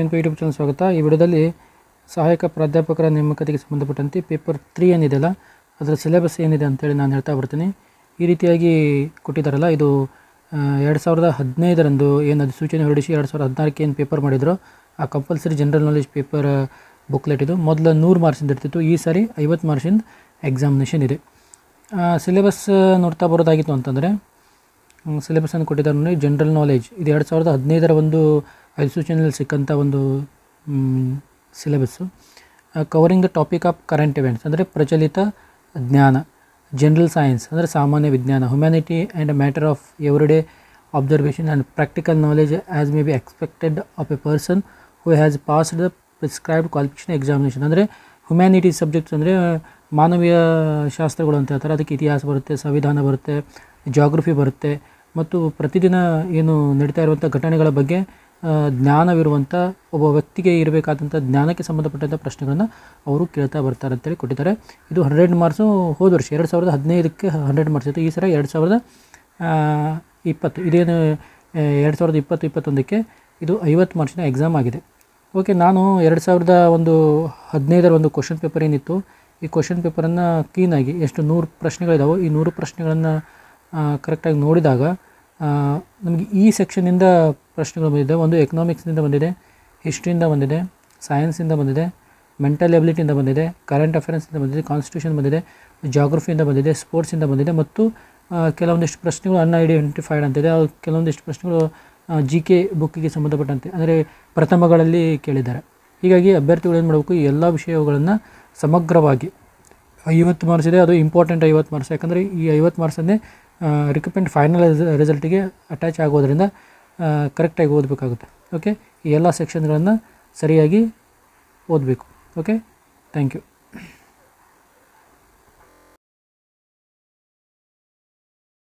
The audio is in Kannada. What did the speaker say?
ಎನ್ ಪಿ ಯೂಟ್ಯೂಬ್ ಚಾನಲ್ ಸ್ವಾಗತ ಈ ವಿಡಿಯೋದಲ್ಲಿ ಸಹಾಯಕ ಪ್ರಾಧ್ಯಾಪಕರ ನೇಮಕತೆಗೆ ಸಂಬಂಧಪಟ್ಟಂತೆ ಪೇಪರ್ ತ್ರೀ ಏನಿದೆಯಲ್ಲ ಅದರ ಸಿಲೆಬಸ್ ಏನಿದೆ ಅಂತೇಳಿ ನಾನು ಹೇಳ್ತಾ ಬರ್ತೀನಿ ಈ ರೀತಿಯಾಗಿ ಕೊಟ್ಟಿದ್ದಾರಲ್ಲ ಇದು ಎರಡು ಸಾವಿರದ ಹದಿನೈದರಂದು ಏನು ಅದು ಸೂಚನೆ ಹೊರಡಿಸಿ ಎರಡು ಸಾವಿರದ ಹದಿನಾಲ್ಕು ಏನು ಪೇಪರ್ ಮಾಡಿದ್ರು ಆ compulsory general knowledge paper booklet ಇದು ಮೊದಲು ನೂರು ಮಾರ್ಕ್ಸಿಂದ ಇರ್ತಿತ್ತು ಈ ಸಾರಿ ಐವತ್ತು ಮಾರ್ಕ್ಸಿಂದ ಎಕ್ಸಾಮಿನೇಷನ್ ಇದೆ ಸಿಲೆಬಸ್ ನೋಡ್ತಾ ಬರೋದಾಗಿತ್ತು ಅಂತಂದರೆ ಸಿಲೆಬಸನ್ನು ಕೊಟ್ಟಿದ್ದಾರೆ ನೋಡಿ ಜನರಲ್ ನಾಲೆಜ್ ಇದು ಎರಡು ಸಾವಿರದ ಹದಿನೈದರ ಒಂದು ಅಧಿಸೂಚನೆಯಲ್ಲಿ ಸಿಕ್ಕಂಥ ಒಂದು syllabus covering the topic of current events ಅಂದರೆ ಪ್ರಚಲಿತ ಜ್ಞಾನ ಜನರಲ್ ಸೈನ್ಸ್ ಅಂದರೆ ಸಾಮಾನ್ಯ ವಿಜ್ಞಾನ humanity and matter of everyday observation and practical knowledge as may be expected of a person who has passed the prescribed qualification examination ಅಂದರೆ ಹ್ಯುಮ್ಯಾನಿಟಿ ಸಬ್ಜೆಕ್ಟ್ಸ್ ಅಂದರೆ ಮಾನವೀಯ ಶಾಸ್ತ್ರಗಳು ಅಂತ ಹೇಳ್ತಾರೆ ಅದಕ್ಕೆ ಇತಿಹಾಸ ಬರುತ್ತೆ ಸಂವಿಧಾನ ಬರುತ್ತೆ ಜಾಗ್ರಫಿ ಬರುತ್ತೆ ಮತ್ತು ಪ್ರತಿದಿನ ಏನು ನಡೀತಾ ಇರುವಂಥ ಘಟನೆಗಳ ಬಗ್ಗೆ ಜ್ಞಾನವಿರುವಂಥ ಒಬ್ಬ ವ್ಯಕ್ತಿಗೆ ಇರಬೇಕಾದಂಥ ಜ್ಞಾನಕ್ಕೆ ಸಂಬಂಧಪಟ್ಟಂಥ ಪ್ರಶ್ನೆಗಳನ್ನು ಅವರು ಕೇಳ್ತಾ ಬರ್ತಾರೆ ಅಂತೇಳಿ ಕೊಟ್ಟಿದ್ದಾರೆ ಇದು ಹಂಡ್ರೆಡ್ ಮಾರ್ಕ್ಸು ಹೋದ ವರ್ಷ ಎರಡು ಸಾವಿರದ ಹದಿನೈದಕ್ಕೆ ಹಂಡ್ರೆಡ್ ಮಾರ್ಕ್ಸ್ ಇತ್ತು ಈ ಸಲ ಎರಡು ಸಾವಿರದ ಇಪ್ಪತ್ತು ಇದೇನು ಎರಡು ಸಾವಿರದ ಇಪ್ಪತ್ತು ಇಪ್ಪತ್ತೊಂದಕ್ಕೆ ಇದು ಐವತ್ತು ಮಾರ್ಕ್ಸಿನ ಎಕ್ಸಾಮ್ ಆಗಿದೆ ಓಕೆ ನಾನು ಎರಡು ಸಾವಿರದ ಒಂದು ಹದಿನೈದರ ಒಂದು ಕ್ವಶನ್ ಪೇಪರ್ ಏನಿತ್ತು ಈ ಕ್ವಶನ್ ಪೇಪರನ್ನು ಕ್ಲೀನಾಗಿ ಎಷ್ಟು ನೂರು ಪ್ರಶ್ನೆಗಳಿದಾವೋ ಈ ನೂರು ಪ್ರಶ್ನೆಗಳನ್ನು ಕರೆಕ್ಟಾಗಿ ನೋಡಿದಾಗ ನಮಗೆ ಈ ಸೆಕ್ಷನಿಂದ ಪ್ರಶ್ನೆಗಳು ಬಂದಿದೆ ಒಂದು ಎಕನಾಮಿಕ್ಸ್ನಿಂದ ಬಂದಿದೆ ಹಿಸ್ಟ್ರಿಯಿಂದ ಬಂದಿದೆ ಸೈನ್ಸಿಂದ ಬಂದಿದೆ ಮೆಂಟಲ್ ಎಬಿಲಿಟಿಯಿಂದ ಬಂದಿದೆ ಕರೆಂಟ್ ಅಫೇರ್ಸಿಂದ ಬಂದಿದೆ ಕಾನ್ಸ್ಟಿಟ್ಯೂಷನ್ ಬಂದಿದೆ ಜಾಗ್ರಫಿಯಿಂದ ಬಂದಿದೆ ಸ್ಪೋರ್ಟ್ಸಿಂದ ಬಂದಿದೆ ಮತ್ತು ಕೆಲವೊಂದಿಷ್ಟು ಪ್ರಶ್ನೆಗಳು ಅನ್ ಐಡೆಂಟಿಫೈಡ್ ಅಂತಿದೆ ಅದು ಕೆಲವೊಂದಿಷ್ಟು ಪ್ರಶ್ನೆಗಳು ಜಿ ಕೆ ಬುಕ್ಕಿಗೆ ಸಂಬಂಧಪಟ್ಟಂತೆ ಅಂದರೆ ಪ್ರಥಮಗಳಲ್ಲಿ ಕೇಳಿದ್ದಾರೆ ಹೀಗಾಗಿ ಅಭ್ಯರ್ಥಿಗಳು ಏನು ಮಾಡಬೇಕು ಈ ಎಲ್ಲ ವಿಷಯಗಳನ್ನು ಸಮಗ್ರವಾಗಿ ಐವತ್ತು ಮಾರ್ಕ್ಸ್ ಇದೆ ಅದು ಇಂಪಾರ್ಟೆಂಟ್ ಐವತ್ತು ಮಾರ್ಕ್ಸ್ ಯಾಕಂದರೆ ಈ ಐವತ್ತು ಮಾರ್ಕ್ಸನ್ನೇ ರಿಕ್ವೆಂಟ್ ಫೈನಲ್ ರಿಸಲ್ಟಿಗೆ ಅಟ್ಯಾಚ್ ಆಗೋದರಿಂದ ಕರೆಕ್ಟಾಗಿ ಓದಬೇಕಾಗುತ್ತೆ ಓಕೆ ಈ ಎಲ್ಲ ಸೆಕ್ಷನ್ಗಳನ್ನು ಸರಿಯಾಗಿ ಓದಬೇಕು ಓಕೆ ಥ್ಯಾಂಕ್ ಯು